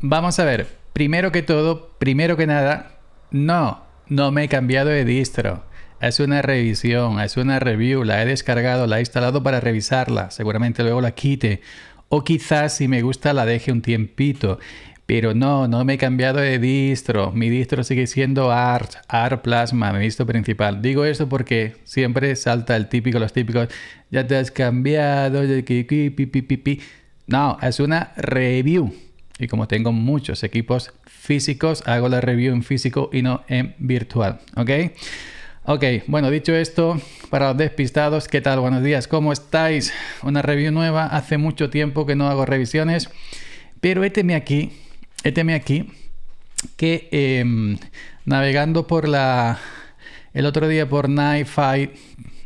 Vamos a ver, primero que todo, primero que nada, no, no me he cambiado de distro. es una revisión, es una review, la he descargado, la he instalado para revisarla. Seguramente luego la quite. O quizás si me gusta la deje un tiempito. Pero no, no me he cambiado de distro. Mi distro sigue siendo ART, ART Plasma, mi distro principal. Digo esto porque siempre salta el típico, los típicos, ya te has cambiado, ya que, pi, pi, pi, pi. No, es una review. Y como tengo muchos equipos físicos, hago la review en físico y no en virtual. ¿Ok? Ok, bueno, dicho esto, para los despistados, ¿qué tal? Buenos días, ¿cómo estáis? Una review nueva, hace mucho tiempo que no hago revisiones, pero éteme aquí, éteme aquí, que em, navegando por la... El otro día por Night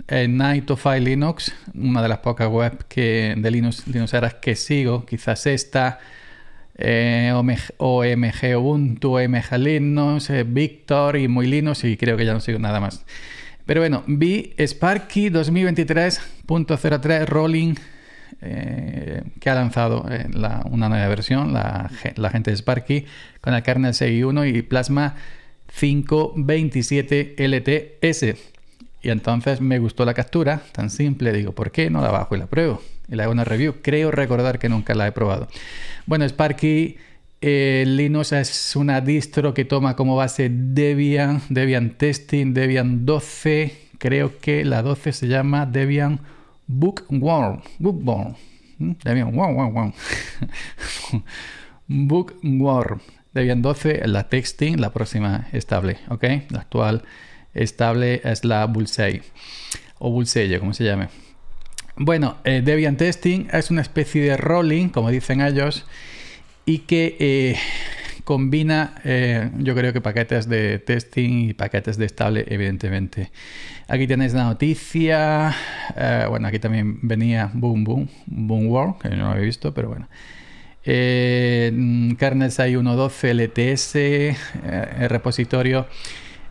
eh, Linux, una de las pocas webs que, de Linux, Linux que sigo, quizás esta, eh, OMG Ubuntu, OMG Linux, eh, Victor y muy Linux y creo que ya no sigo nada más. Pero bueno, vi Sparky 2023.03 Rolling eh, que ha lanzado una nueva versión, la, gente de Sparky, con el kernel 6.1 y Plasma 527 LTS. Y entonces me gustó la captura, tan simple, digo, ¿por qué no la bajo y la pruebo? y la hago una review. Creo recordar que nunca la he probado. Bueno, Sparky eh, Linux es una distro que toma como base Debian, Debian Testing, Debian 12. Creo que la 12 se llama Debian Bookworm. Bookworm. ¿Mm? Debian wow, wow, wow. Bookworm. Debian 12 la Testing, la próxima estable, ¿ok? La actual estable es la Bullseye o Bullseye, como se llame. Bueno, eh, Debian Testing es una especie de rolling, como dicen ellos, y que eh, combina, eh, yo creo que paquetes de testing y paquetes de estable, evidentemente. Aquí tenéis la noticia. bueno, aquí también venía Boom Boom, Boom World, que no lo había visto, pero bueno. Eh, kernel hay 1.12 LTS, el repositorio.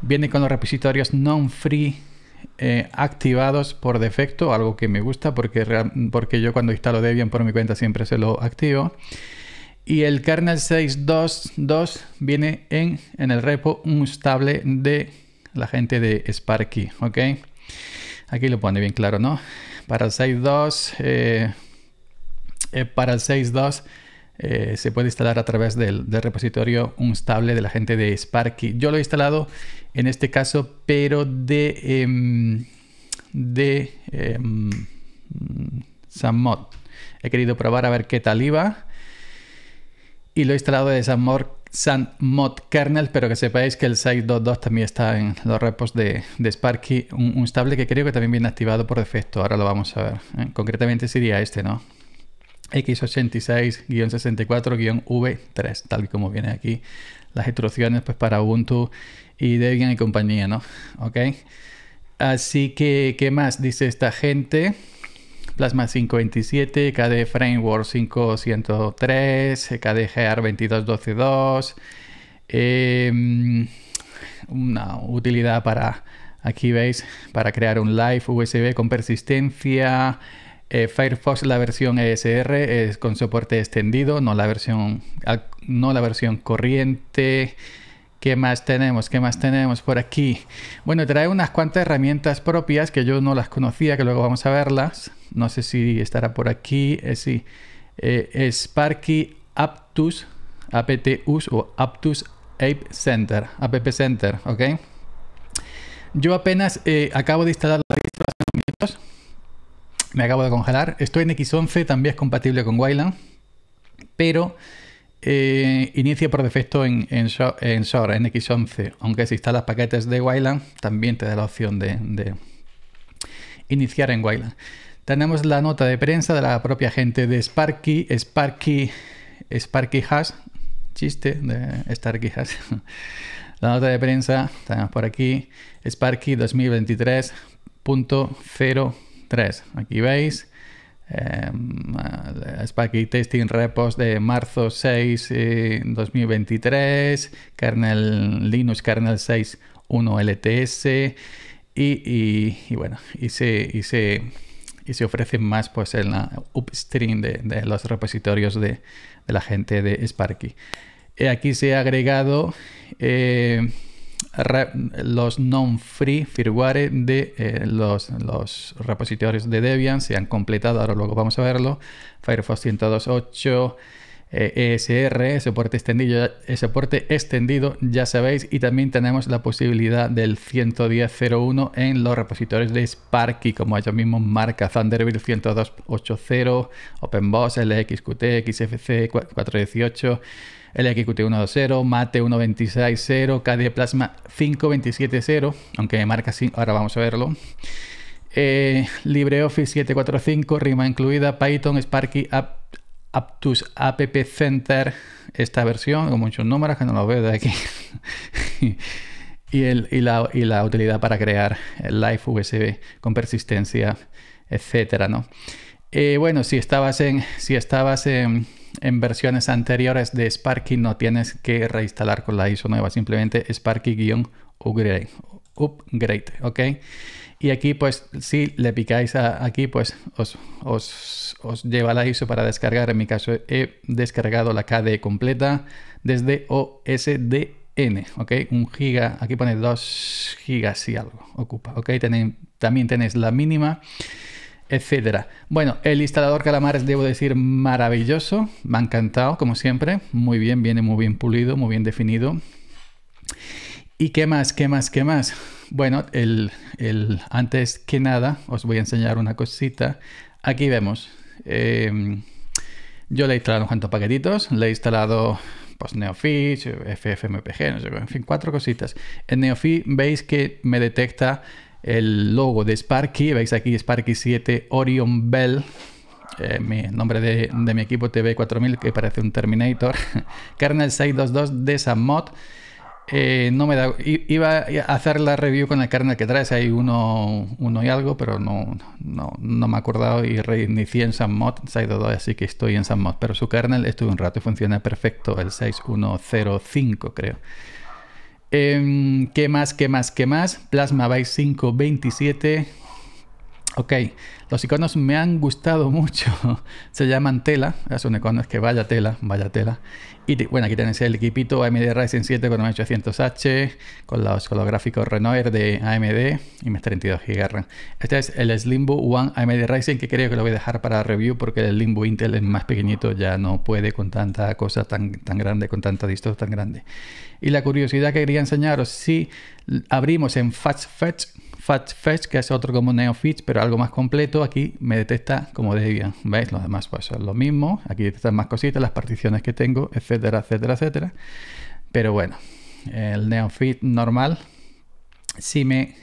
Viene con los repositorios non-free eh, activados por defecto, algo que me gusta porque, porque yo cuando instalo Debian por mi cuenta siempre se lo activo. Y el kernel 6.2.2 viene en, en el repo un stable de la gente de Sparky, ¿ok? Aquí lo pone bien claro, ¿no? Para el 6.2, eh, eh, para el 6.2 eh, se puede instalar a través del, repositorio un stable de la gente de Sparky. Yo lo he instalado en este caso, pero de, eh, de Sammod. Em, he querido probar a ver qué tal iba. Y lo he instalado de Sammod, Kernel, pero que sepáis que el 2.2 también está en los repos de, Sparky, un, un, stable que creo que también viene activado por defecto. Ahora lo vamos a ver. ¿eh? Concretamente sería este, ¿no? x86-64-v3, tal y como viene aquí las instrucciones pues, para Ubuntu y Debian y compañía, ¿no? Ok. Así que, ¿qué más dice esta gente? Plasma 527, KD Framework 503, GR 2212.2, eh, una utilidad para, aquí veis, para crear un live USB con persistencia, eh, Firefox la versión ESR es con soporte extendido, no la versión, no la versión corriente. ¿Qué más tenemos? ¿Qué más tenemos por aquí? Bueno, trae unas cuantas herramientas propias que yo no las conocía, que luego vamos a verlas. No sé si estará por aquí. Eh, sí. Eh, Sparky Aptus, APTUS o Aptus App Center, App Center, ¿ok? Yo apenas acabo de instalar me acabo de congelar. Esto en X11, también es compatible con Wayland, pero eh, inicia por defecto en, en, en, X11. Aunque si instalas paquetes de Wayland, también te da la opción de, iniciar en Wayland. Tenemos la nota de prensa de la propia gente de Sparky, Sparky, Sparky Hash, chiste de Sparky has. La nota de prensa, tenemos por aquí, Sparky 2023.0 3. Aquí veis em, Sparky Testing Repos de marzo 6, 2023, eh, kernel Linux kernel 6.1 LTS y, bueno, y se, y se, ofrecen más pues en la upstream de, los repositorios de, la gente de Sparky. Aquí se ha agregado eh, los non-free firmware de eh, los, los, repositorios de Debian se han completado, ahora luego vamos a verlo. Firefox 102.8, e, e, ESR, soporte extendido, soporte extendido, ya sabéis, y también tenemos la posibilidad del 110.01 en los repositorios de Sparky, como ellos mismos marca Thunderbird 102.80, OpenBoss, LXQT, XFC 418. LXQT 120, Mate 1260, KDE Plasma 5270, aunque marca así, ahora vamos a verlo. Eh, LibreOffice 745, Rima incluida, Python, Sparky, App, Aptus App Center, esta versión, con muchos números que no los veo de aquí. y, el, y, la, y, la, utilidad para crear el Live USB con persistencia, etcétera, ¿no? Eh, bueno, si estabas en. Si estabas en versiones anteriores de Sparky no tienes que reinstalar con la ISO nueva, simplemente Sparky-upgrade, upgrade, ¿ok? Y aquí, pues, si le picáis aquí, pues os, lleva la ISO para descargar. En mi caso, he descargado la KDE completa desde OSDN, ¿ok? Un giga, aquí pone 2 gigas y algo ocupa, ¿ok? Tenéis, también tenéis la mínima etcétera. Bueno, el instalador Calamares, debo decir, maravilloso. Me ha encantado, como siempre. Muy bien, viene muy bien pulido, muy bien definido. ¿Y qué más? ¿Qué más? ¿Qué más? Bueno, el, antes que nada os voy a enseñar una cosita. Aquí vemos. Em, yo le he instalado un cuantos paquetitos. Le he instalado pues, Neofish, FFmpg, no sé, en fin, cuatro cositas. En Neofish veis que me detecta el logo de Sparky. Veis aquí Sparky 7 Orion Bell. Eh, mi nombre de, mi equipo TV4000, que parece un Terminator. Kernel 622 de esa mod eh, no me da. Iba a hacer la review con el kernel que trae. hay uno, uno y algo, pero no, no, no me he acordado y reinicié en SandMod, así que estoy en SanMod. Pero su kernel estuve un rato y funciona perfecto, el 6105, creo. Em, ¿Qué más? ¿Qué más? ¿Qué más? Plasma Byte 527 Ok, los iconos me han gustado mucho. Se llaman Tela, es un icono, es que vaya tela, vaya tela. Y bueno, aquí tenéis el equipito AMD Ryzen 7 con 800H, con los, gráficos Renoir de AMD y mis 32 GB Este es el Slimbo One AMD Ryzen que creo que lo voy a dejar para review porque el Slimbo Intel es más pequeñito, ya no puede con tanta cosa tan, tan grande, con tanta distos tan grande. Y la curiosidad que quería enseñaros, si abrimos en Fast Fetch, Fetch, que es otro como NeoFit, pero algo más completo. Aquí me detecta como Debian. ¿Veis? Los demás pues, son lo mismo. Aquí detectan más cositas, las particiones que tengo, etcétera, etcétera, etcétera. Pero bueno, el NeoFit normal sí me,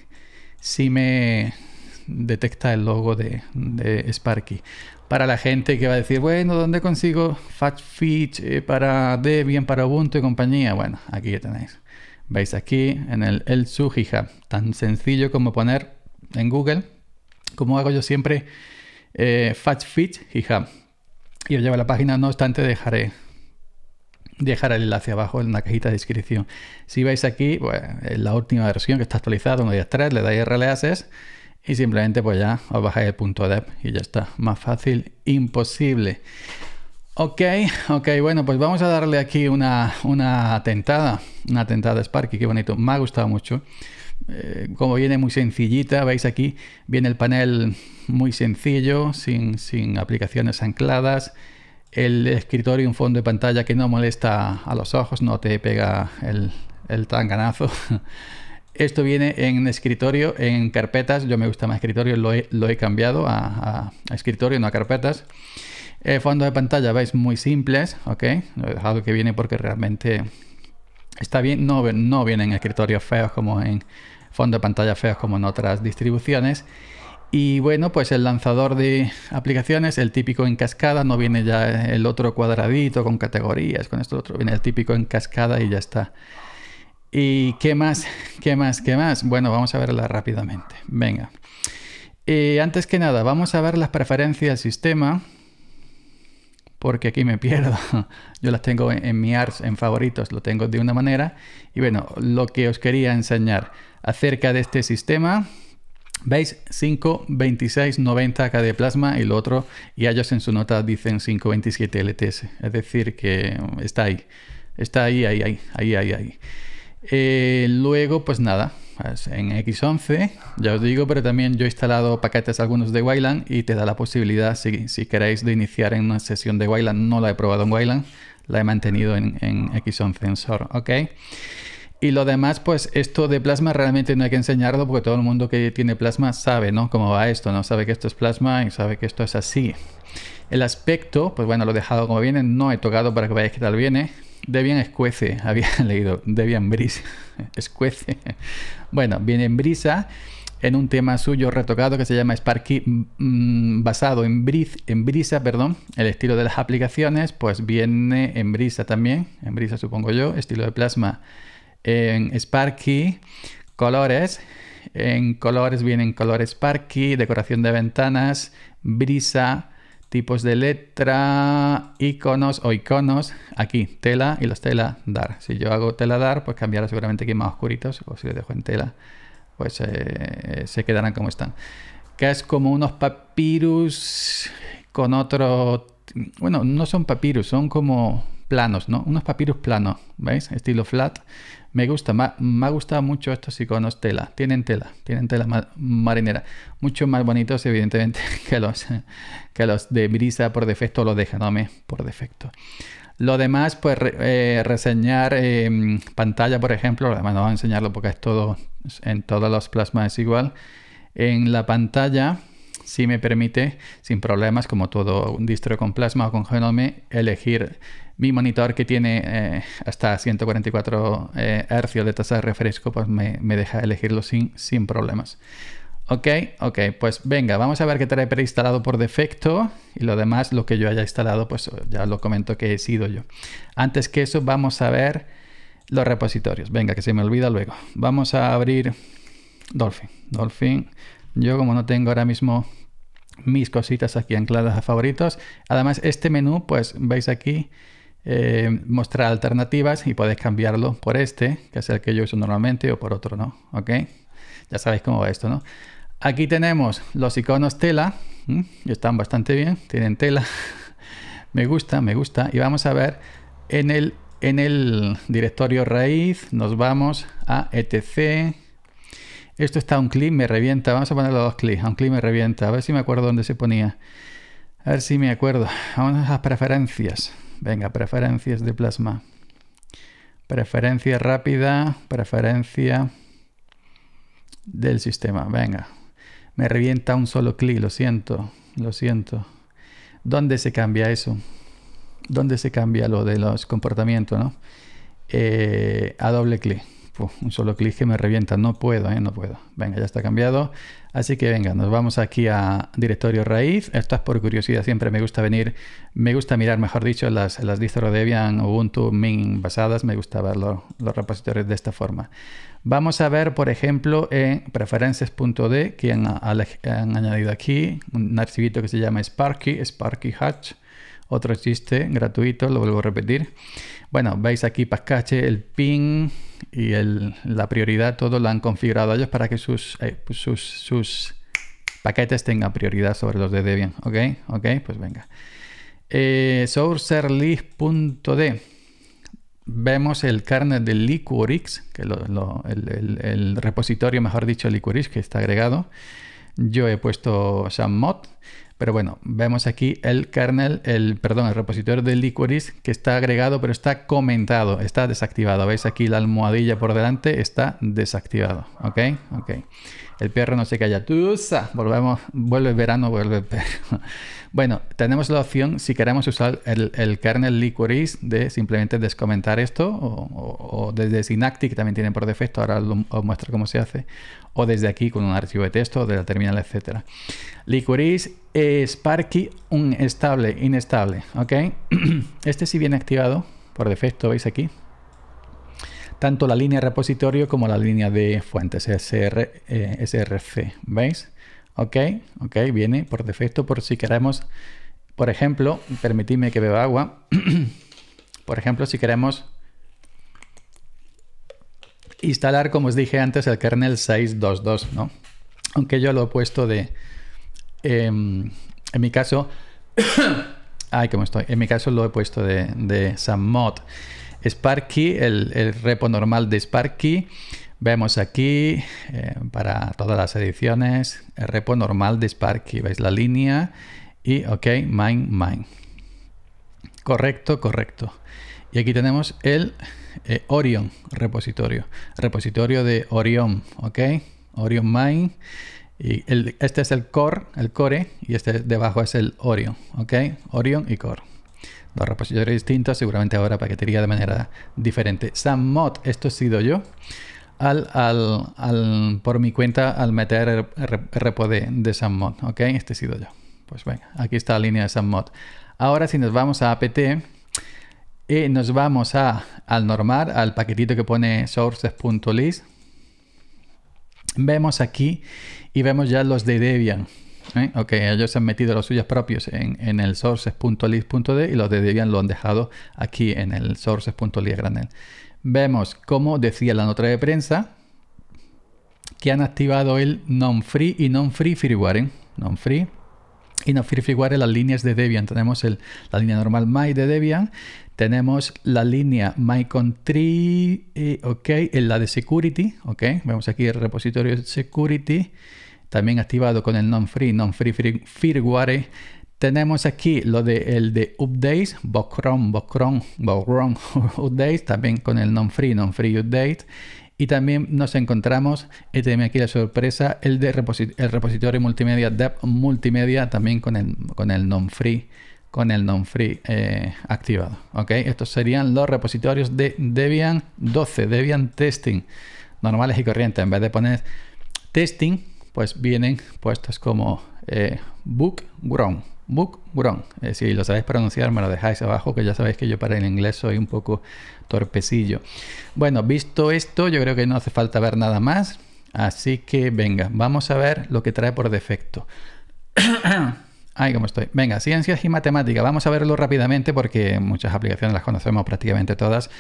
me detecta el logo de, Sparky para la gente que va a decir, bueno, ¿dónde consigo fit eh, para Debian, para Ubuntu y compañía? Bueno, aquí ya tenéis. Veis aquí en el El hija tan sencillo como poner en Google, como hago yo siempre, eh, FatFit hija Y os lleva a la página, no obstante, dejaré, dejar el enlace abajo en la cajita de descripción. Si vais aquí, pues en la última versión que está actualizada, 3 le dais RLASES e y simplemente pues ya os bajáis el punto app y ya está. Más fácil, imposible. Ok, ok, bueno, pues vamos a darle aquí una, una tentada, una tentada Sparky, qué bonito, me ha gustado mucho. Eh, como viene muy sencillita, veis aquí, viene el panel muy sencillo, sin, aplicaciones ancladas, el escritorio y un fondo de pantalla que no molesta a los ojos, no te pega el, el tanganazo. Esto viene en escritorio, en carpetas, yo me gusta más escritorio, lo he, lo he cambiado a, a escritorio, no a carpetas. Eh, fondos de pantalla, veis, muy simples, ¿ok? Es algo que viene porque realmente está bien, no, no vienen escritorios feos como en fondo de pantalla feos como en otras distribuciones. Y bueno, pues el lanzador de aplicaciones, el típico en cascada, no viene ya el otro cuadradito con categorías, con esto otro, viene el típico en cascada y ya está. ¿Y qué más? ¿Qué más? ¿Qué más? Bueno, vamos a verla rápidamente. Venga. Eh, antes que nada, vamos a ver las preferencias del sistema porque aquí me pierdo. Yo las tengo en, mi ARS, en favoritos, lo tengo de una manera. Y bueno, lo que os quería enseñar acerca de este sistema, veis 52690K de plasma y lo otro, y ellos en su nota dicen 527 LTS. Es decir, que está ahí, está ahí, ahí, ahí, ahí, ahí. Eh, luego, pues nada, pues en X11, ya os digo, pero también yo he instalado paquetes algunos de Wayland y te da la posibilidad, si, queréis, de iniciar en una sesión de Wayland. No la he probado en Wayland, la he mantenido en, X11 Sensor, ¿ok? Y lo demás, pues esto de plasma realmente no hay que enseñarlo porque todo el mundo que tiene plasma sabe, ¿no? Cómo va esto, ¿no? Sabe que esto es plasma y sabe que esto es así. El aspecto, pues bueno, lo he dejado como viene, no he tocado para que veáis qué tal viene. Debian escuece, había leído, Debian brisa, escuece. Bueno, viene en brisa en un tema suyo retocado que se llama Sparky, mm, mm, basado en, en brisa, perdón, el estilo de las aplicaciones, pues viene en brisa también, en brisa supongo yo, estilo de plasma en Sparky, colores, en colores vienen colores Sparky, decoración de ventanas, brisa, tipos de letra, iconos o iconos, aquí tela y los tela dar. Si yo hago tela dar, pues cambiará seguramente aquí más oscuritos, o si le dejo en tela, pues eh, se quedarán como están. Que es como unos papyrus con otro... Bueno, no son papyrus son como planos, ¿no? Unos papyrus planos, ¿veis? Estilo flat, me gusta, me, ha gustado mucho estos iconos tela. Tienen tela, tienen tela marinera. Mucho más bonitos, evidentemente, que los, que los de brisa por defecto los de Genome por defecto. Lo demás, pues eh, reseñar em, pantalla, por ejemplo. Además, no voy a enseñarlo porque es todo en todos los plasmas es igual. En la pantalla si me permite, sin problemas, como todo un distro con Plasma o con Genome, elegir mi monitor que tiene eh, hasta 144 eh, Hz de tasa de refresco, pues me, deja elegirlo sin, sin problemas. Ok, ok, pues venga, vamos a ver qué trae preinstalado por defecto y lo demás, lo que yo haya instalado, pues ya lo comento que he sido yo. Antes que eso, vamos a ver los repositorios. Venga, que se me olvida luego. Vamos a abrir Dolphin. Dolphin yo como no tengo ahora mismo mis cositas aquí ancladas a favoritos, además este menú, pues veis aquí, eh, mostrar alternativas y podéis cambiarlo por este, que es el que yo uso normalmente, o por otro, ¿no? ¿Ok? Ya sabéis cómo va esto, ¿no? Aquí tenemos los iconos tela, están bastante bien, tienen tela, me gusta, me gusta, y vamos a ver en el, en el directorio raíz, nos vamos a etc, esto está a un clic, me revienta. Vamos a ponerlo a dos clics. A un clic me revienta. A ver si me acuerdo dónde se ponía. A ver si me acuerdo. Vamos a preferencias. Venga, preferencias de plasma. Preferencia rápida, preferencia del sistema. Venga. Me revienta un solo clic, lo siento, lo siento. ¿Dónde se cambia eso? ¿Dónde se cambia lo de los comportamientos, no? Eh, a doble clic un solo clic que me revienta. No puedo, ¿eh? no puedo. Venga, ya está cambiado. Así que venga, nos vamos aquí a directorio raíz. Esto es por curiosidad, siempre me gusta venir, me gusta mirar, mejor dicho, las, las distro Debian, Ubuntu, Min basadas. Me gusta ver los, repositorios de esta forma. Vamos a ver, por ejemplo, en preferences.d que han, han, añadido aquí un archivito que se llama Sparky, Sparky Hatch otro chiste gratuito, lo vuelvo a repetir. Bueno, veis aquí Pascache, el pin, y la prioridad, todo lo han configurado ellos para que eh, pues sus, sus, paquetes tengan prioridad sobre los de Debian. ¿Ok? ¿Ok? Pues venga. Eh, vemos el kernel del Liquorix, que lo, el, repositorio, mejor dicho, Liquorix, que está agregado. Yo he puesto SAMMOD, pero bueno, vemos aquí el kernel, el, perdón, el repositorio de Liquoris que está agregado, pero está comentado, está desactivado. ¿Veis aquí la almohadilla por delante? Está desactivado. ¿Ok? Ok. El perro no se calla. ¡Tusa! Volvemos, vuelve el verano, vuelve el perro. Bueno, tenemos la opción si queremos usar el, kernel liquoris de simplemente descomentar esto o, desde Synaptic que también tiene por defecto, ahora os muestro cómo se hace, o desde aquí con un archivo de texto de la terminal, etc. Liquoris Sparky, un estable, inestable, ¿ok? Este sí viene activado por defecto, veis aquí, tanto la línea de repositorio como la línea de fuentes SR, eh, SRC. ¿Veis? Ok, ok, viene por defecto por si queremos, por ejemplo, permitidme que beba agua. por ejemplo, si queremos instalar, como os dije antes, el kernel 6.2.2, ¿no? Aunque yo lo he puesto de... Em, en mi caso... ay, cómo estoy. En mi caso lo he puesto de, de Sammod. Sparky, el, el, repo normal de Sparky, Vemos aquí eh, para todas las ediciones el repo normal de Sparky. Veis la línea y ok, mine, mine. Correcto, correcto. Y aquí tenemos el eh, Orion repositorio, repositorio de Orion, ok, Orion Mine. Y este es el core, el core, y este debajo es el Orion, ok, Orion y core. Dos repositorios distintos, seguramente ahora paquetería de manera diferente. SAMMOD, esto he sido yo. por mi cuenta al meter repo de, de SAMMOD, ¿ok? Este he sido yo. Pues venga, aquí está la línea de SAMMOD. Ahora si nos vamos a apt, y eh, nos vamos a, al normal, al paquetito que pone sources.list. Vemos aquí y vemos ya los de Debian. ¿eh? Ok, ellos han metido los suyos propios en, el sources.list.d y los de Debian lo han dejado aquí en el sources.list granel. Vemos como decía la nota de prensa que han activado el non-free y non-free freeware. non Non-free y non-free freeware las líneas de Debian. Tenemos la línea normal My de Debian, tenemos la línea My Country, eh, ok, en la de Security, ok, vemos aquí el repositorio Security también activado con el non-free, non-free firmware. Tenemos aquí lo de el de updates, Bocron, Bocron, Bocron updates, también con el non-free, non-free update. Y también nos encontramos, y tenemos aquí la sorpresa, el de el repositorio multimedia, Dev Multimedia, también con el, con el non-free con el non-free eh, activado. ¿ok? Estos serían los repositorios de Debian 12, Debian Testing, normales y corrientes. En vez de poner testing, pues vienen puestos como eh, book gron, book Eh, si lo sabéis pronunciar, me lo dejáis abajo, que ya sabéis que yo para el inglés soy un poco torpecillo. Bueno, visto esto, yo creo que no hace falta ver nada más. Así que venga, vamos a ver lo que trae por defecto. Ahí como estoy. Venga, ciencias y matemática. Vamos a verlo rápidamente porque muchas aplicaciones las conocemos prácticamente todas.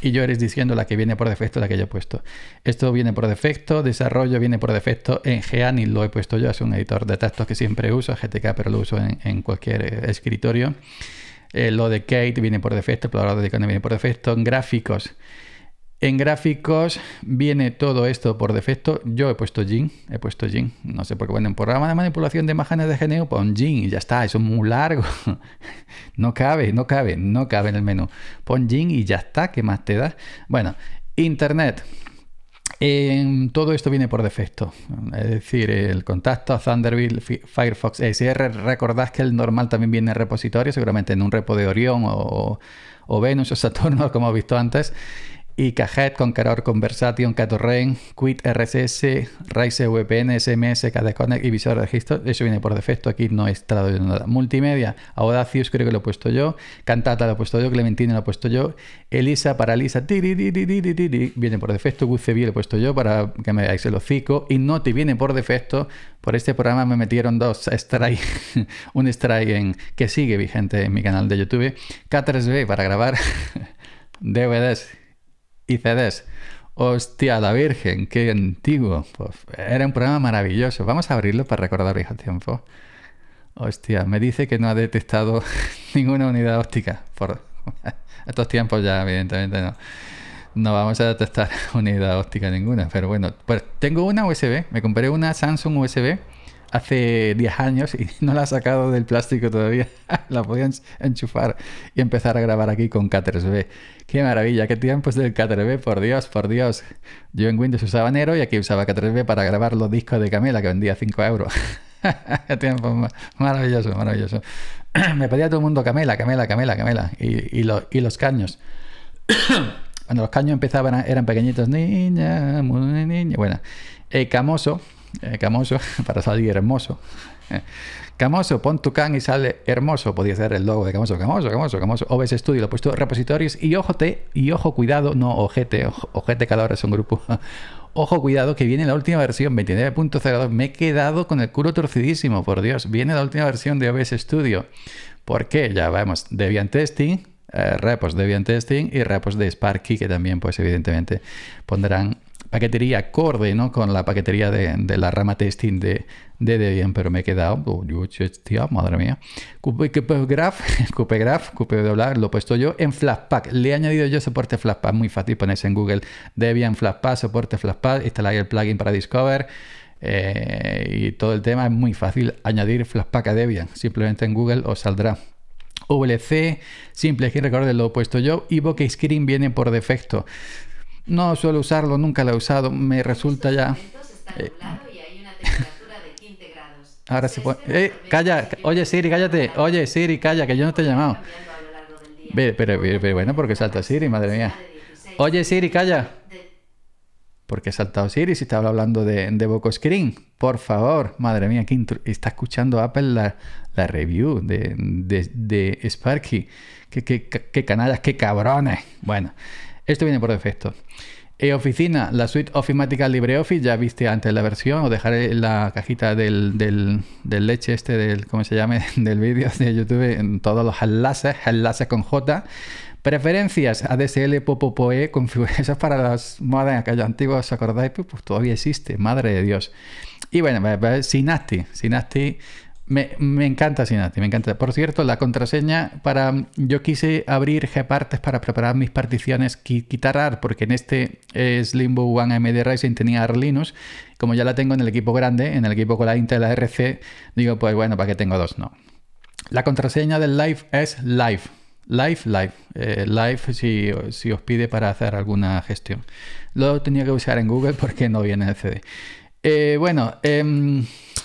Y yo eres diciendo la que viene por defecto, la que yo he puesto. Esto viene por defecto, desarrollo viene por defecto. En Geani lo he puesto yo, es un editor de textos que siempre uso, GTK, pero lo uso en, cualquier eh, escritorio. Eh, lo de Kate viene por defecto, el de viene por defecto. En gráficos en gráficos viene todo esto por defecto. Yo he puesto Jin, he puesto Jin. No sé por qué Bueno, en programa de manipulación de imágenes de genio, pon Jin y ya está. Eso es muy largo. No cabe, no cabe, no cabe en el menú. Pon Jin y ya está. ¿Qué más te da? Bueno, Internet. todo esto viene por defecto, es decir, el contacto a Thunderbird, Firefox SR. Recordad que el normal también viene en repositorio, seguramente en un repo de Orión o, o Venus o Saturno, como he visto antes y Cajet, Conqueror Conversation, Catorren, Quit RSS, Rise VPN, SMS, cada y visor de registro. Eso viene por defecto, aquí no he estado nada. Multimedia, Audacius creo que lo he puesto yo, Cantata lo he puesto yo, Clementina lo he puesto yo, Elisa para Elisa, viene por defecto, Bucebi lo he puesto yo para que me veáis el hocico, Innoti viene por defecto, por este programa me metieron dos strike, un strike que sigue vigente en mi canal de YouTube, K3B para grabar DVDs y CDs. Hostia, la Virgen, qué antiguo. Pues, era un programa maravilloso. Vamos a abrirlo para recordar viejos tiempo. Hostia, me dice que no ha detectado ninguna unidad óptica. Por estos tiempos ya, evidentemente, no. No vamos a detectar unidad óptica ninguna. Pero bueno, pues tengo una USB. Me compré una Samsung USB hace 10 años y no la ha sacado del plástico todavía. la podían enchufar y empezar a grabar aquí con 3 B. ¡Qué maravilla! ¡Qué tiempos del 3 B! ¡Por Dios, por Dios! Yo en Windows usaba Nero y aquí usaba 3 B para grabar los discos de Camela que vendía 5 euros. tiempo! Maravilloso, maravilloso. Me pedía todo el mundo Camela, Camela, Camela, Camela. Y, los caños. Cuando los caños empezaban, eran pequeñitos. Niña, niña. Bueno, el Camoso eh, Camoso, para salir hermoso. Eh, Camoso, pon tu can y sale hermoso. Podría ser el logo de Camoso. Camoso, Camoso, Camoso. OBS Studio, lo he puesto repositorios. Y ojo, y ojo, cuidado, no ojete, ojo, ojete cada es un grupo. Ojo, cuidado, que viene la última versión, 29.02. Me he quedado con el culo torcidísimo, por Dios. Viene la última versión de OBS Studio. ¿Por qué? Ya vamos, Debian Testing, eh, repos Debian Testing y repos de Sparky, que también, pues evidentemente, pondrán paquetería acorde ¿no? con la paquetería de, la rama testing de, Debian, pero me he quedado, oh, madre mía, CupeGraph, de hablar, lo he puesto yo en Flashpack, le he añadido yo soporte Flashpack, muy fácil, ponerse en Google Debian Flashpack, soporte Flashpack, instalar el plugin para Discover, eh, y todo el tema es muy fácil añadir Flashpack a Debian, simplemente en Google os saldrá. VLC, simple, que recordé, lo he puesto yo, y Screen viene por defecto. No suelo usarlo, nunca lo he usado, me resulta ya... Eh, ahora se puede... Eh, calla! Oye Siri, cállate. Oye Siri, calla, que yo no te he llamado. Pero, bueno, porque salta Siri, madre mía. Oye Siri, calla. Porque ha saltado Siri si estaba hablando de, de Screen. Por favor, madre mía, que está escuchando Apple la, review de, Sparky. Qué, qué, qué canallas, qué cabrones. Bueno, esto viene por defecto. E oficina, la suite ofimática LibreOffice, ya viste antes la versión, os dejaré la cajita del, leche este, del, ¿cómo se llame? del vídeo de YouTube, en todos los enlaces, enlaces con J. Preferencias, ADSL, Popopoe, eso es para las modas aquellos antiguos, ¿os acordáis? Pues, pues todavía existe, madre de Dios. Y bueno, Sinasti, pues, pues, Sinasti me, encanta Sinati, me encanta. Por cierto, la contraseña para. Yo quise abrir Gpartes para preparar mis particiones, quitar porque en este es Slimbo One AMD Ryzen tenía AR Como ya la tengo en el equipo grande, en el equipo con la Intel RC digo, pues bueno, ¿para qué tengo dos? No. La contraseña del live es live. Live, live. Eh, live si, os pide para hacer alguna gestión. Lo tenía que usar en Google porque no viene el CD. Eh, bueno,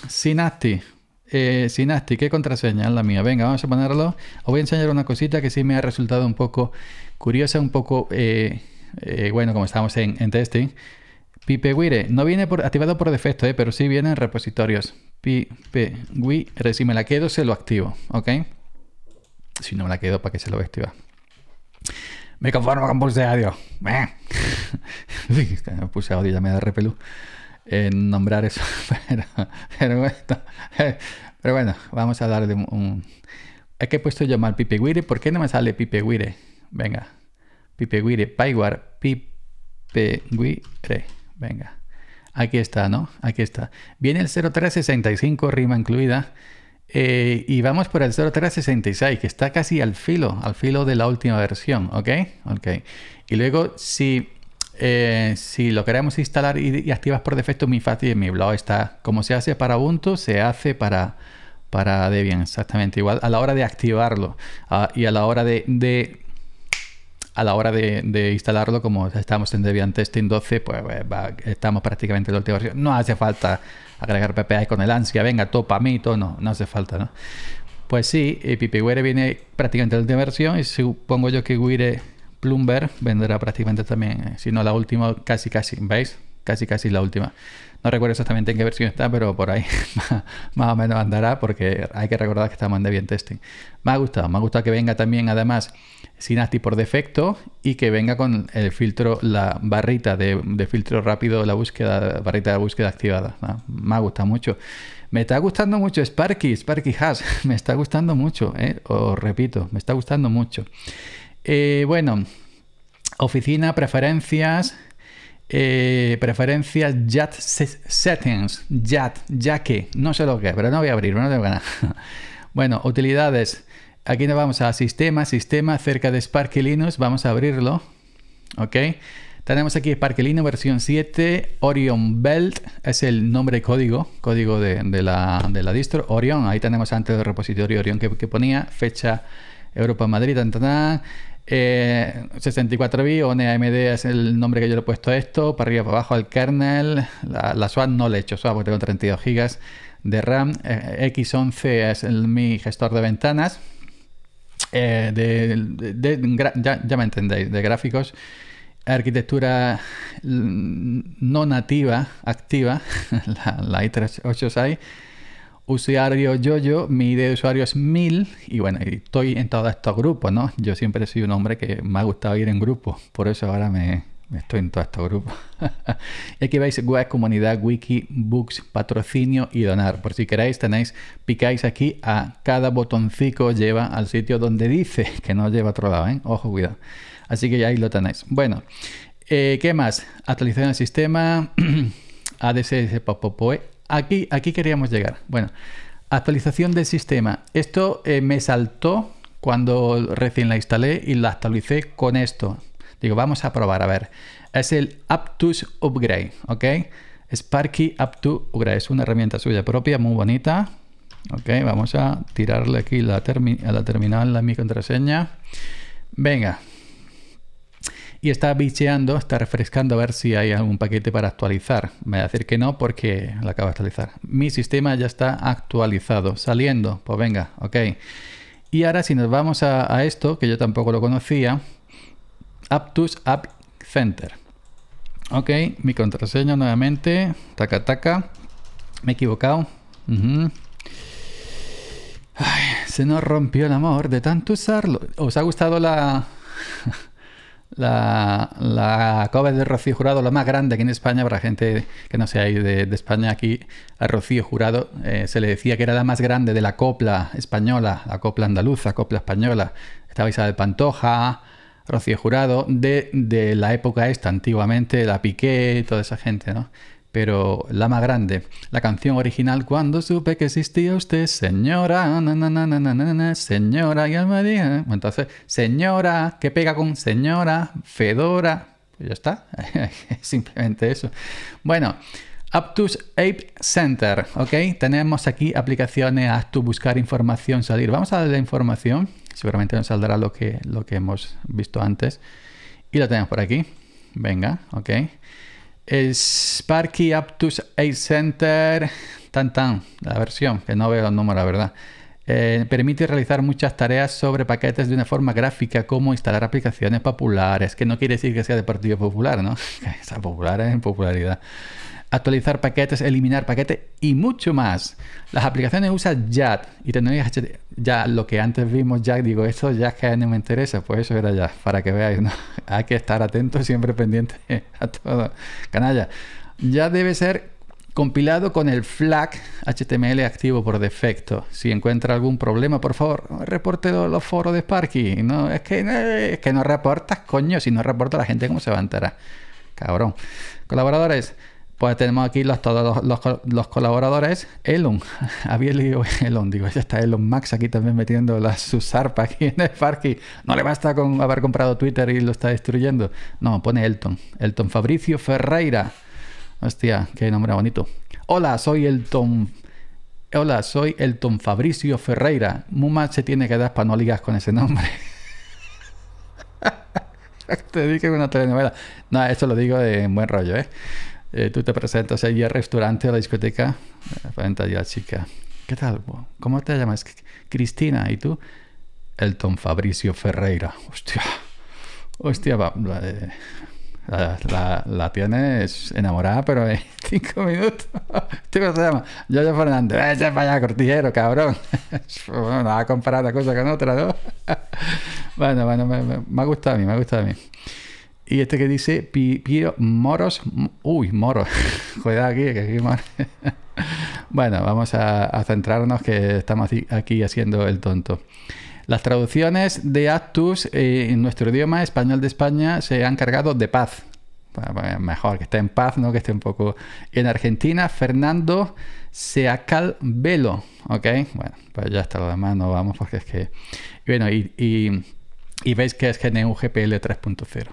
Sinati em, eh, Sinasti, ¿qué contraseña la mía? Venga, vamos a ponerlo. Os voy a enseñar una cosita que sí me ha resultado un poco curiosa, un poco, eh, eh, bueno, como estamos en, testing. Pipewire, no viene por, activado por defecto, eh, pero sí viene en repositorios. Pipewire, si me la quedo, se lo activo, ¿ok? Si no me la quedo, ¿para qué se lo voy Me conformo con pulse audio. me puse audio, ya me da repelú. En eh, nombrar eso. Pero, bueno, vamos a darle un... un... Aquí he puesto llamar Pipe Guire. ¿Por qué no me sale Pipeguire? Venga. Pipeguire, Guire, Paiguar, Pipe Venga. Aquí está, ¿no? Aquí está. Viene el 0365, rima incluida. Eh, y vamos por el 0366, que está casi al filo, al filo de la última versión, ¿ok? Ok. Y luego, si eh, si lo queremos instalar y, y, activas por defecto, muy fácil en eh, mi blog está. Como se hace para Ubuntu, se hace para, para Debian, exactamente igual. A la hora de activarlo ah, y a la hora de, a la hora de, instalarlo, como estamos en Debian Testing 12, pues eh, estamos prácticamente en la última versión. No hace falta agregar PPI con el ansia, venga, topa mí, todo, no, no hace falta, ¿no? Pues sí, PPWare viene prácticamente en la última versión y supongo yo que Wire Plumber vendrá prácticamente también, eh, si no la última, casi casi, ¿veis? Casi casi la última. No recuerdo exactamente en qué versión está, pero por ahí más o menos andará porque hay que recordar que estamos en Debian Testing. Me ha gustado, me ha gustado que venga también además Synaptic por defecto y que venga con el filtro, la barrita de, filtro rápido, la búsqueda, barrita de búsqueda activada. Me ha gustado mucho. Me está gustando mucho Sparky, Sparky Has, me está gustando mucho, ¿eh? os repito, me está gustando mucho. Eh, bueno, oficina, preferencias, eh, preferencias, JAT settings, JAT, ya que, no sé lo que pero no voy a abrir, no tengo ganas. bueno, utilidades. Aquí nos vamos a sistema, sistema, cerca de Spark Linux, vamos a abrirlo. Ok. Tenemos aquí Spark Linux versión 7, Orion Belt, es el nombre código, código de, la, de distro, Orion, ahí tenemos antes el repositorio Orion que, ponía, fecha Europa Madrid, tan, 64 eh, bits, ONE AMD es el nombre que yo le he puesto a esto, para arriba, para abajo el kernel, la, SWAT no le he hecho SWAT porque tengo 32 GB de RAM, eh, X11 es el, mi gestor de ventanas, eh, ya, me entendéis, de gráficos, arquitectura mm, no nativa, activa, la, la i386, usuario yo yo mi ID de usuario es 1000 y bueno, estoy en todos estos grupos, ¿no? Yo siempre soy un hombre que me ha gustado ir en grupo, por eso ahora me, Estoy en todos estos grupos. y aquí veis web, comunidad, wiki, books, patrocinio y donar. Por si queréis, tenéis, picáis aquí a cada botoncito lleva al sitio donde dice que no lleva a otro lado, ¿eh? Ojo, cuidado. Así que ya ahí lo tenéis. Bueno, eh, ¿qué más? Actualización del sistema, ADSS, popopoe, aquí, aquí queríamos llegar. Bueno, actualización del sistema. Esto eh, me saltó cuando recién la instalé y la actualicé con esto. Digo, vamos a probar, a ver. Es el Aptus Upgrade, ¿ok? Sparky Aptus Upgrade, es una herramienta suya propia, muy bonita. Ok, vamos a tirarle aquí la a la terminal, la mi contraseña. Venga, y está bicheando, está refrescando a ver si hay algún paquete para actualizar. Me voy a decir que no porque la acabo de actualizar. Mi sistema ya está actualizado. Saliendo, pues venga, ok. Y ahora si nos vamos a, esto, que yo tampoco lo conocía, Aptus App Center. Ok, mi contraseña nuevamente, taca taca, me he equivocado. se nos rompió el amor de tanto usarlo. ¿Os ha gustado la la, la cova de Rocío Jurado, la más grande aquí en España, para gente que no sea de, de España, aquí a Rocío Jurado eh, se le decía que era la más grande de la copla española, la copla andaluza, copla española. Estaba Isabel Pantoja, Rocío Jurado, de, de la época esta, antiguamente, la Piqué, toda esa gente, ¿no? pero la más grande. La canción original, cuando supe que existía usted, señora, señora, ya me dije. Entonces, señora, que pega con señora, Fedora. Pues ya está, simplemente eso. Bueno. Aptus ape Center, ¿ok? Tenemos aquí aplicaciones Aptus, buscar información, salir. Vamos a darle información, seguramente nos saldrá lo que, lo que hemos visto antes. Y la tenemos por aquí, venga, ¿ok? Sparky Aptus Aid Center Tan Tan, la versión, que no veo el número, la verdad. Eh, permite realizar muchas tareas sobre paquetes de una forma gráfica, como instalar aplicaciones populares, que no quiere decir que sea de Partido Popular, ¿no? Esa popular es en popularidad actualizar paquetes, eliminar paquetes y mucho más. Las aplicaciones usan JAT y tecnologías Ya lo que antes vimos Ya digo, esto ya que no me interesa, pues eso era ya, para que veáis, hay que estar atento, siempre pendiente a todo. Canalla, ya debe ser compilado con el flag HTML activo por defecto. Si encuentra algún problema, por favor, reporte los foros de Sparky. No, es que, que no reportas, coño. Si no reporta la gente, ¿cómo se va a enterar? Cabrón. Colaboradores, pues tenemos aquí los, todos los, colaboradores. Elon, había leído Elon, digo, ya está Elon Max aquí también metiendo su zarpa aquí en el parque. No le basta con haber comprado Twitter y lo está destruyendo. No, pone Elton. Elton Fabricio Ferreira. Hostia, qué nombre bonito. Hola, soy Elton. Hola, soy Elton Fabricio Ferreira. Muma se tiene que dar para no ligar con ese nombre. Te dije una telenovela. No, esto lo digo en buen rollo, ¿eh? Eh, tú te presentas allí al restaurante, a la discoteca, eh, frente a la chica. ¿Qué tal? ¿Cómo te llamas? Cristina. ¿Y tú? Elton Fabricio Ferreira. Hostia. Hostia, va. Eh, la, tienes enamorada, pero en cinco minutos. ¿Cómo se llama? Yo, Fernández. Ese para allá, cortillero, cabrón. bueno, va a comparar una cosa con otra, ¿no? bueno, bueno, me, me, me, ha gustado a mí, me ha gustado a mí. Y este que dice Piero Moros. Uy, Moros. Cuidado aquí, que aquí Bueno, vamos a, centrarnos que estamos aquí haciendo el tonto. Las traducciones de Actus eh, en nuestro idioma español de España se han cargado de paz. Pues, mejor que esté en paz, no que esté un poco. En Argentina, Fernando Seacal Velo. Ok, bueno, pues ya está lo demás, no vamos porque es que. Bueno, y, y veis que es GNU GPL 3.0.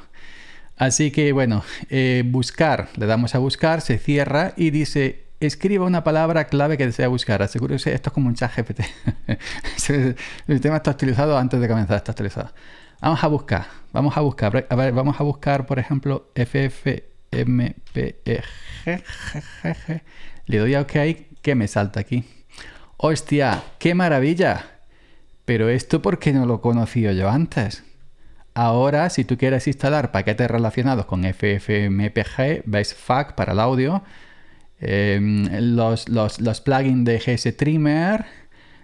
Así que bueno, eh, buscar, le damos a buscar, se cierra y dice escriba una palabra clave que desea buscar. Asegúrese, esto es como un chat GPT. El tema está actualizado antes de comenzar, está actualizado. Vamos a buscar, vamos a buscar, a ver, vamos a buscar, por ejemplo, FFmpeg. Le doy a OK, que me salta aquí. ¡Hostia! ¡Qué maravilla! Pero esto porque no lo conocía yo antes. Ahora, si tú quieres instalar paquetes relacionados con FFMPG, veis FAC para el audio, em, los, plugins de GSTrimmer,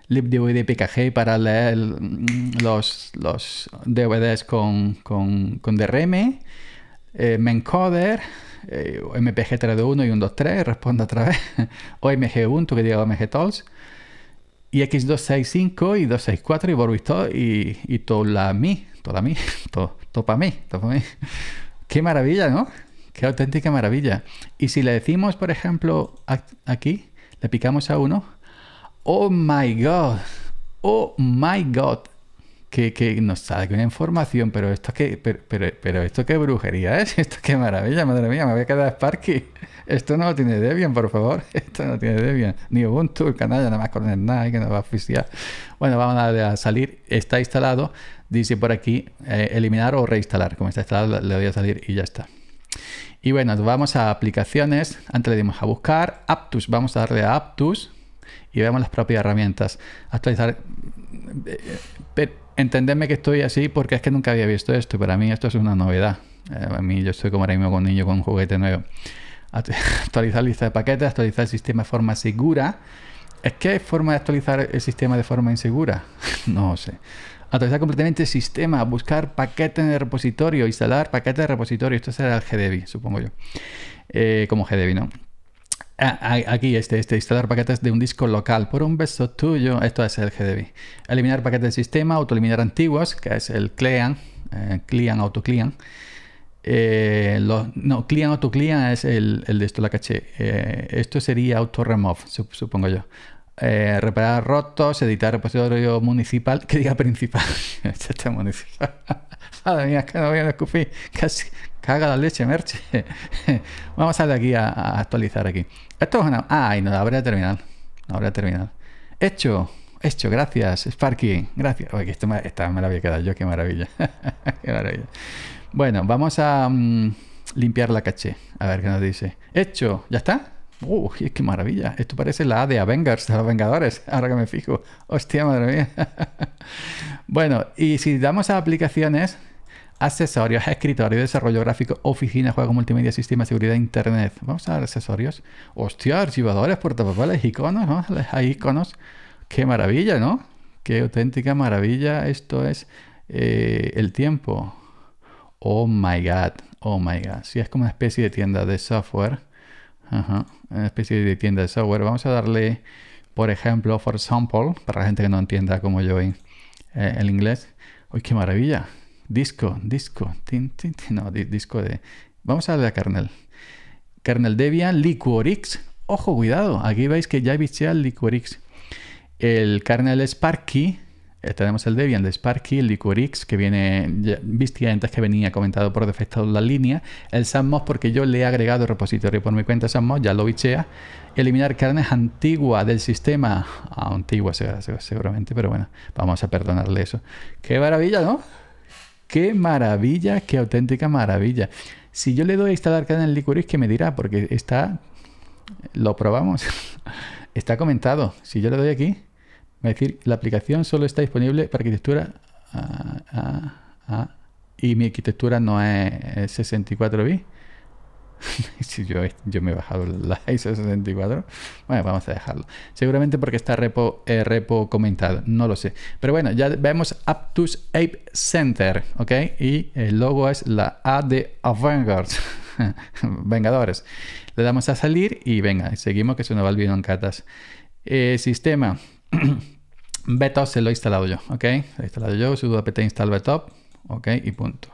LibDVD para leer mm, los, los DVDs con, DRM, eh, Mencoder, 3 MPG 1 y 1.2.3, responde otra vez, OMG Ubuntu que diga OMG y X265 y 264 y Borbistó y, y toda mi, toda mi, topa mí, topa mí. Qué maravilla, ¿no? Qué auténtica maravilla. Y si le decimos, por ejemplo, aquí, le picamos a uno, oh my god, oh my god, que, que nos salga una información, pero esto que, pero, esto qué brujería es, esto qué maravilla, madre mía, me voy a quedar Sparky. Esto no lo tiene bien, por favor. Esto no tiene de bien, Ni Ubuntu, el canal, nada más con el NAI que nos va a oficiar. Bueno, vamos a salir. Está instalado. Dice por aquí eh, eliminar o reinstalar. Como está instalado, le doy a salir y ya está. Y bueno, vamos a aplicaciones. Antes le dimos a buscar. Aptus. Vamos a darle a Aptus y vemos las propias herramientas. Actualizar. Eh, eh, entenderme que estoy así porque es que nunca había visto esto para mí esto es una novedad. Eh, a mí yo estoy como ahora mismo con niño con un juguete nuevo. Actualizar lista de paquetes, actualizar el sistema de forma segura. ¿Es que hay forma de actualizar el sistema de forma insegura? no sé. Actualizar completamente el sistema, buscar paquetes en repositorio, instalar paquetes de repositorio. Esto será el GDB, supongo yo. Eh, como GDB, ¿no? Ah, ah, aquí, este, este, instalar paquetes de un disco local por un beso tuyo. Esto es el GDB. Eliminar paquetes del sistema, autoeliminar antiguos, que es el CLEAN, eh, clean CLIAN, Eh, no, clean autoclean es el, de esto, la caché. Eh, esto sería auto-remove, supongo yo. Eh, reparar rotos, editar repositorio municipal, que diga principal. Madre mía, que no voy a escupir. Casi caga la leche, Merche. Vamos a de aquí a, actualizar aquí. Esto es una... ¡Ay! Ah, no la habría terminado! No habrá terminado Hecho. Hecho, gracias, Sparky. Gracias. Oye, esto esta me la había quedado yo, qué maravilla. qué maravilla. Bueno, vamos a mm, limpiar la caché. A ver qué nos dice. Hecho, ¿ya está? ¡Uy, ¡Qué maravilla! Esto parece la A de Avengers, de los Vengadores, ahora que me fijo. ¡Hostia, madre mía! bueno, y si damos a aplicaciones, accesorios, escritorio, desarrollo gráfico, oficina, juego multimedia, sistema, seguridad, internet. Vamos a dar accesorios. Hostia, archivadores, portapapeles, iconos, ¿no? Hay iconos. Qué maravilla, ¿no? Qué auténtica maravilla. Esto es eh, el tiempo. Oh my god, oh my god. Si es como una especie de tienda de software. una especie de tienda de software. Vamos a darle, por ejemplo, for example, para la gente que no entienda como yo en eh, el inglés. Uy, qué maravilla. Disco, disco, no, disco de... Vamos a darle a carnel. Kernel Debian, Liquorix. Ojo, cuidado, aquí veis que ya viste el Liquorix. El kernel Sparky, eh, tenemos el Debian de Sparky, el Liquorix, que viene, ya, viste antes que venía comentado por defecto la línea, el Samos porque yo le he agregado repositorio por mi cuenta Samos ya lo bichea, eliminar carnes antigua del sistema, ah, antigua seguramente, pero bueno, vamos a perdonarle eso. Qué maravilla, ¿no? Qué maravilla, qué auténtica maravilla. Si yo le doy esta arcana en liquoris, ¿qué me dirá? Porque está. Lo probamos. está comentado. Si yo le doy aquí, me va a decir: la aplicación solo está disponible para arquitectura. Y mi arquitectura no es 64 bits si yo, yo, me he bajado la ISO 64. Bueno, vamos a dejarlo. Seguramente porque está eh, repo, comentado, no lo sé. Pero bueno, ya vemos Aptus Ape Center, ¿ok? Y el logo es la A de Avengers. Vengadores. Le damos a salir y venga, seguimos que se nos va el video en catas. Eh, sistema. Beto se lo he instalado yo, ¿ok? Lo he instalado yo, sudo apt install betop, ¿ok? Y punto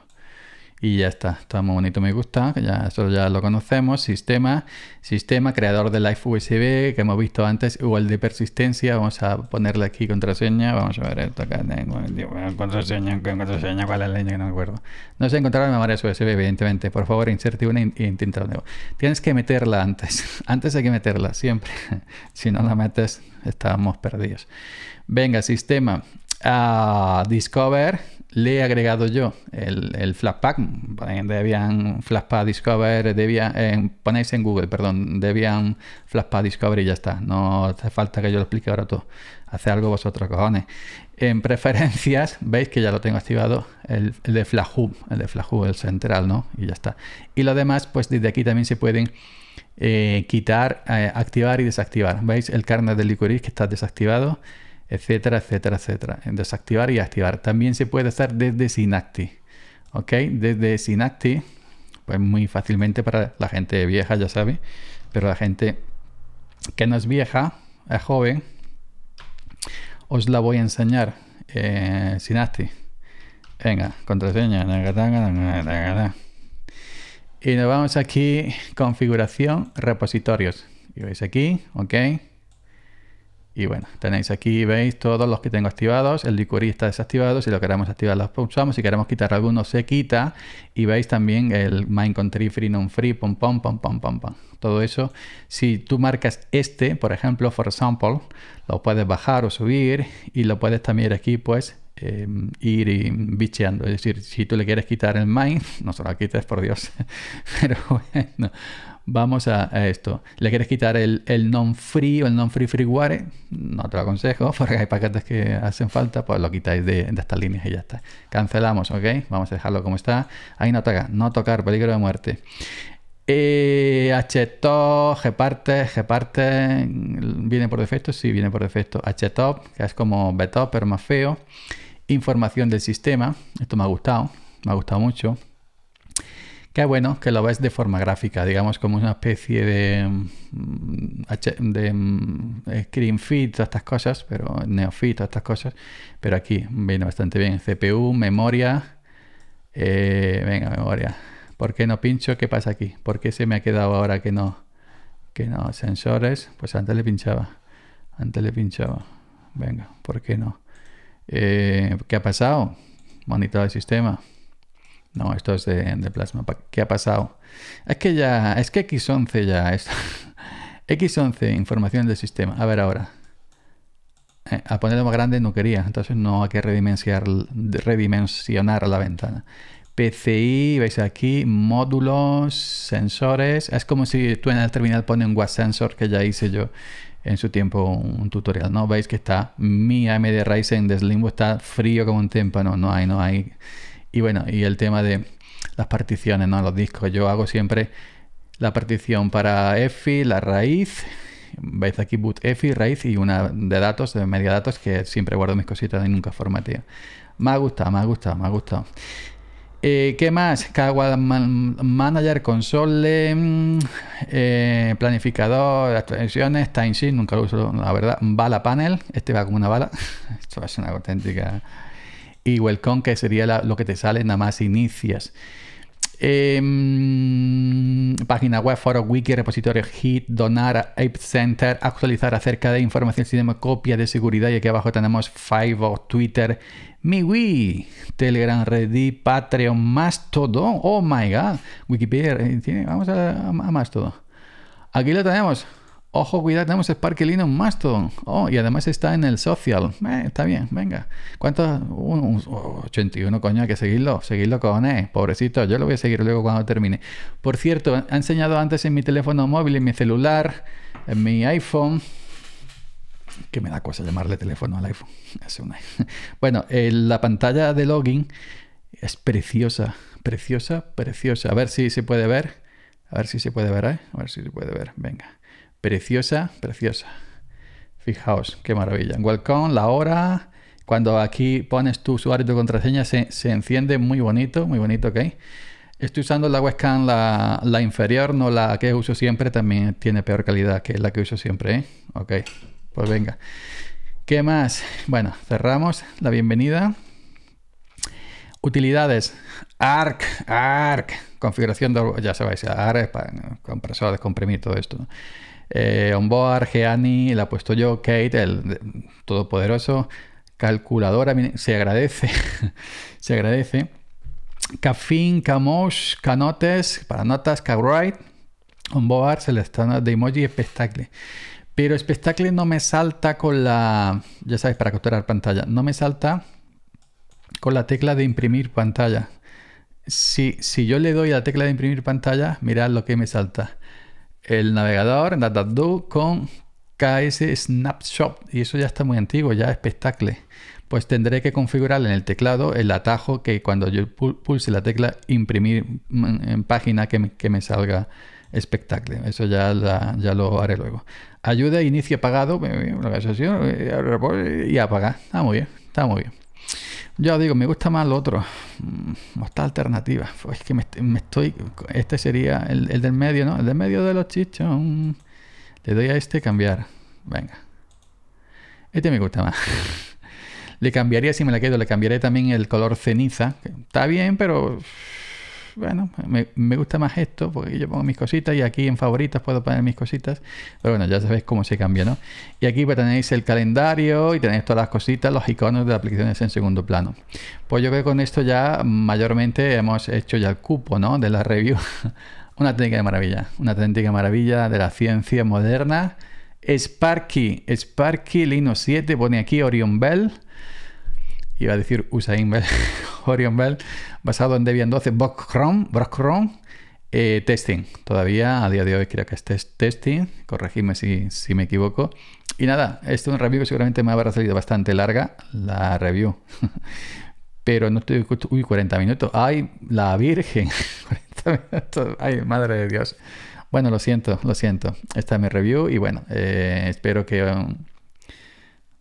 y ya está. Está muy bonito, me gusta. Ya, eso ya lo conocemos. Sistema, sistema, creador de Life USB que hemos visto antes, igual de persistencia. Vamos a ponerle aquí contraseña. Vamos a ver esto acá. Contraseña, contraseña, cuál es la línea que no me acuerdo. No sé encontrar memorias USB, evidentemente. Por favor, inserte una y intenta nuevo. Tienes que meterla antes. Antes hay que meterla, siempre. si no la metes, estamos perdidos. Venga, sistema. a ah, discover le he agregado yo el, el pack Debian Flatpak Discover, ponéis en Google, perdón, Debian flashpack Discover y ya está. No hace falta que yo lo explique ahora todo. Hace algo vosotros, cojones. En preferencias, veis que ya lo tengo activado, el, de flashhub, el de hub el central, ¿no? Y ya está. Y lo demás, pues desde aquí también se pueden eh, quitar, eh, activar y desactivar. ¿Veis el carnet de licorice que está desactivado? etcétera, etcétera, etcétera. Desactivar y activar. También se puede hacer desde Synacti. ¿Ok? Desde Synacti, pues muy fácilmente para la gente vieja, ya sabe, pero la gente que no es vieja, es joven, os la voy a enseñar. Eh, Venga, contraseña. Y nos vamos aquí, configuración, repositorios. Y veis aquí, ok. Y bueno, tenéis aquí, veis todos los que tengo activados, el licorí está desactivado, si lo queremos activar lo pulsamos, si queremos quitar alguno se quita y veis también el mind country free non free, pom pom pom pom pom Todo eso, si tú marcas este, por ejemplo, for example, lo puedes bajar o subir y lo puedes también aquí pues eh, ir bicheando. Es decir, si tú le quieres quitar el mind, no se lo quites por Dios, pero bueno vamos a, esto. ¿Le quieres quitar el, non-free o el non-free freeware? No te lo aconsejo, porque hay paquetes que hacen falta, pues lo quitáis de, estas líneas y ya está. Cancelamos, ¿ok? Vamos a dejarlo como está. Ahí no toca, no tocar, peligro de muerte. Eh, HTOP, Gparte, parte. viene por defecto, sí, viene por defecto. HTOP, que es como BTOP, pero más feo. Información del sistema, esto me ha gustado, me ha gustado mucho. Qué bueno que lo ves de forma gráfica, digamos como una especie de, mm, de mm, screen feed, todas estas cosas, pero neofit, todas estas cosas. Pero aquí viene bastante bien. CPU, memoria. Eh, venga, memoria. ¿Por qué no pincho? ¿Qué pasa aquí? ¿Por qué se me ha quedado ahora que no? Que no. Sensores. Pues antes le pinchaba. Antes le pinchaba. Venga, ¿por qué no? Eh, ¿Qué ha pasado? Monitor de sistema. No, esto es de, Plasma. ¿Qué ha pasado? Es que ya, es que X11 ya es. X11, información del sistema. A ver ahora. Eh, a ponerlo más grande no quería, entonces no hay que redimensionar, redimensionar la ventana. PCI, veis aquí, módulos, sensores. Es como si tú en el terminal pones un sensor que ya hice yo en su tiempo un tutorial, ¿no? Veis que está mi AMD Ryzen de Slimbo está frío como un témpano, no hay, no hay y bueno, y el tema de las particiones, ¿no? Los discos. Yo hago siempre la partición para EFI, la raíz. Veis aquí boot EFI, raíz y una de datos, de media datos, que siempre guardo mis cositas y nunca formateo. Me ha gustado, me ha gustado, me ha gustado. Eh, ¿Qué más? cada Manager, console, mm, eh, planificador, Extensiones, transiciones, nunca lo uso, la verdad. Bala panel, este va como una bala. Esto va una auténtica y welcome, que sería lo que te sale nada más inicias. Em, página web, foro, wiki, repositorio hit, donar, Ape Center, actualizar acerca de información cinema, copia de seguridad. Y aquí abajo tenemos Fiverr, Twitter, mi wii Telegram, Reddit, Patreon, más todo Oh my god, Wikipedia. Eh, vamos a, más todo Aquí lo tenemos. Ojo, cuidado, tenemos Lino en Mastodon. Oh, y además está en el social. Eh, está bien, venga. ¿Cuánto? Un, 81, coño, hay que seguirlo. Seguirlo con eh, pobrecito. Yo lo voy a seguir luego cuando termine. Por cierto, he enseñado antes en mi teléfono móvil, en mi celular, en mi iPhone. Que me da cosa llamarle teléfono al iPhone. Bueno, la pantalla de login es preciosa. Preciosa, preciosa. A ver si se puede ver. A ver si se puede ver, ¿eh? A ver si se puede ver. Venga. Preciosa, preciosa. Fijaos, qué maravilla. Welcome, la hora. Cuando aquí pones tu usuario y tu contraseña se, enciende muy bonito, muy bonito, ¿ok? Estoy usando la webcam, la, inferior, no la que uso siempre, también tiene peor calidad que la que uso siempre, ¿eh? Ok, pues venga. ¿Qué más? Bueno, cerramos la bienvenida. Utilidades. ARC, ARC. Configuración de... Ya sabéis, ARC es para descomprimir todo esto eh, Onboard, Geani, la he puesto yo, Kate, el todopoderoso, calculadora, se agradece, se agradece. Cafín, Camosh, Canotes, para notas, cabright Onboard, se le de emoji espectacle. Pero espectacle no me salta con la, ya sabes, para capturar pantalla, no me salta con la tecla de imprimir pantalla. Si, si yo le doy a la tecla de imprimir pantalla, mirad lo que me salta el navegador DataDo con KS Snapshot y eso ya está muy antiguo, ya espectacle. Pues tendré que configurar en el teclado el atajo que cuando yo pulse la tecla imprimir en página que me, que me salga espectacle. Eso ya, ya lo haré luego. Ayuda, inicio apagado, y apagar. está muy bien, está muy bien. Yo digo, me gusta más el otro. Mm, Esta alternativa. Es que me, estoy. Este sería el, del medio, ¿no? El del medio de los chichos mm, Le doy a este cambiar. Venga. Este me gusta más. le cambiaría, si me la quedo, le cambiaré también el color ceniza. Está bien, pero bueno, me, gusta más esto porque yo pongo mis cositas y aquí en favoritas puedo poner mis cositas. Pero bueno, ya sabéis cómo se cambia, ¿no? Y aquí pues tenéis el calendario y tenéis todas las cositas, los iconos de aplicaciones en segundo plano. Pues yo creo que con esto ya mayormente hemos hecho ya el cupo, ¿no? De la review. una técnica de maravilla, una técnica maravilla de la ciencia moderna. Sparky, Sparky Linux 7, pone aquí Orion Bell. Iba a decir Usain Bell, Orion Bell basado en Debian 12 Chrome, Chrome eh, testing. Todavía a día de hoy creo que es testing, corregidme si, me equivoco. Y nada, esto es un review que seguramente me habrá salido bastante larga, la review. Pero no estoy... Uy, 40 minutos. ¡Ay, la Virgen! 40 minutos. ¡Ay, madre de Dios! Bueno, lo siento, lo siento. Esta es mi review y bueno, eh, espero que um,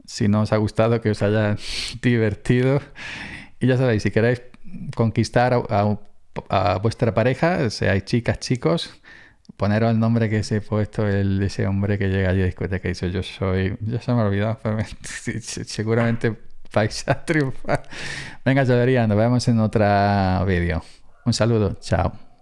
si no os ha gustado, que os haya divertido. Y ya sabéis, si queréis conquistar a, vuestra pareja, hay chicas, chicos, poneros el nombre que se ha puesto el, ese hombre que llega allí a discoteca que dice yo soy, ya se me ha olvidado, seguramente vais a triunfar. Venga, vería nos vemos en otro vídeo. Un saludo, chao.